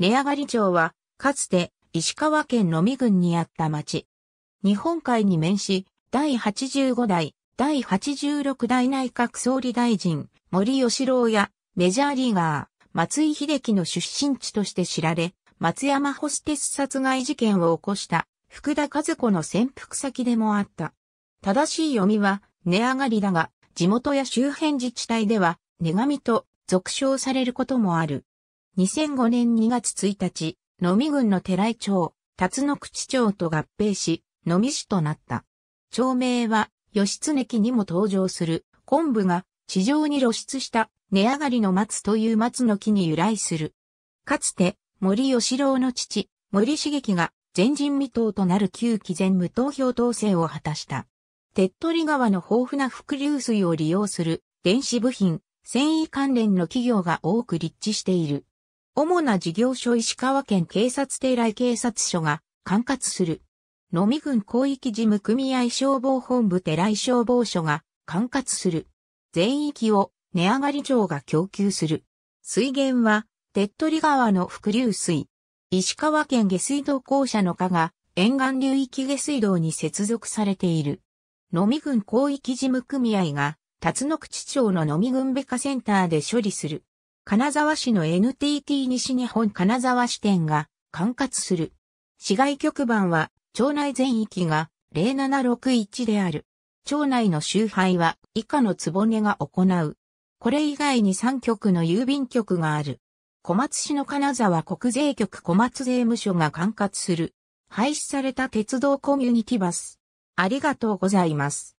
根上がり町は、かつて石川県能美郡にあった町。日本海に面し、第85代、第86代内閣総理大臣、森喜朗やメジャーリーガー、松井秀喜の出身地として知られ、松山ホステス殺害事件を起こした福田和子の潜伏先でもあった。正しい読みは、値上がりだが、地元や周辺自治体では、根上と俗称されることもある。2005年2月1日、野み郡の寺井町、辰野口町と合併し、野み市となった。町名は、義経記にも登場する、昆布が地上に露出した根上がりの松という松の木に由来する。かつて、森吉郎の父、森茂樹が前人未到となる旧期前無投票統制を果たした。手っ取り川の豊富な伏流水を利用する電子部品、繊維関連の企業が多く立地している。主な事業所石川県警察定来警察署が管轄する。野見郡広域事務組合消防本部寺井消防署が管轄する。全域を値上がり町が供給する。水源は、手っ取り川の伏流水。石川県下水道公社の課が沿岸流域下水道に接続されている。野見郡広域事務組合が、辰野口町の野見郡ベカセンターで処理する。金沢市の NTT 西日本金沢支店が管轄する。市外局番は、町内全域が0761である。町内の周配は以下のねが行う。これ以外に3局の郵便局がある。小松市の金沢国税局小松税務署が管轄する。廃止された鉄道コミュニティバス。ありがとうございます。